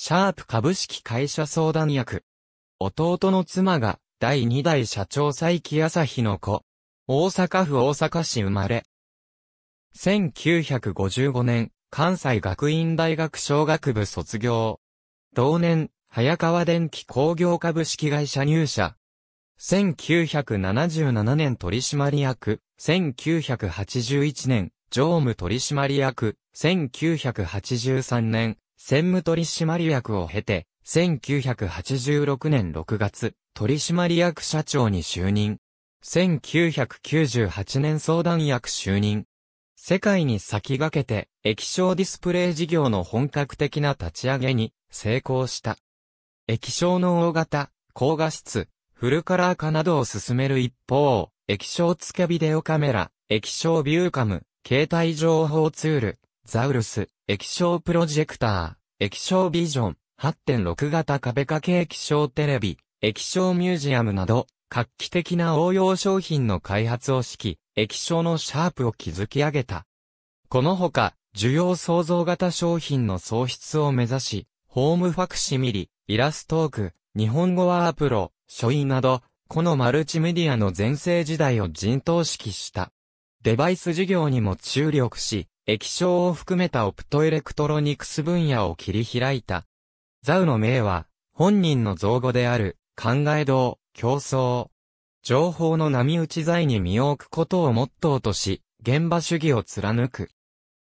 シャープ株式会社相談役。弟の妻が、第2代社長佐伯朝日の子。大阪府大阪市生まれ。1955年、関西学院大学商学部卒業。同年、早川電機工業株式会社入社。1977年取締役、1981年、常務取締役、1983年、専務取締役を経て、1986年6月、取締役社長に就任。1998年相談役就任。世界に先駆けて液晶ディスプレイ事業の本格的な立ち上げに成功した。液晶の大型、高画質、フルカラー化などを進める一方、液晶付けビデオカメラ、液晶ビューカム、携帯情報ツール、ザウルス、液晶プロジェクター、液晶ビジョン、8.6型壁掛け液晶テレビ、液晶ミュージアムなど、画期的な応用商品の開発を指揮、液晶のシャープを築き上げた。このほか、需要創造型商品の創出を目指し、ホームファクシミリ、イラストーク、日本語はアプロ、書院など、このマルチメディアの全盛時代を陣頭指揮した。デバイス事業にも注力し、液晶を含めたオプトエレクトロニクス分野を切り開いた。ザウの名は、本人の造語である、考え道、競争。情報の波打ち材に身を置くことをモットーとし、現場主義を貫く。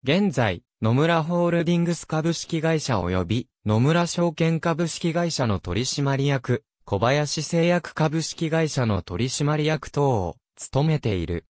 現在、野村ホールディングス株式会社及び野村証券株式会社の取締役、小林製薬株式会社の取締役等を務めている。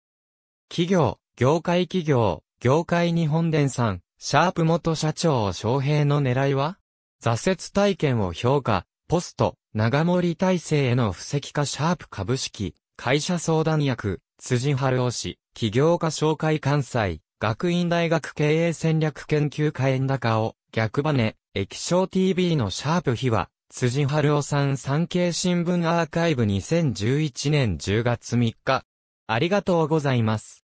企業、業界企業、業界日本電産、シャープ元社長翔平の狙いは挫折体験を評価、ポスト、長森体制への布石化シャープ株式、会社相談役、辻春夫氏、起業家紹介関西、学院大学経営戦略研究会円高を、逆バネ、液晶 TV のシャープ日は、辻春夫さん産経新聞アーカイブ2011年10月3日。ありがとうございます。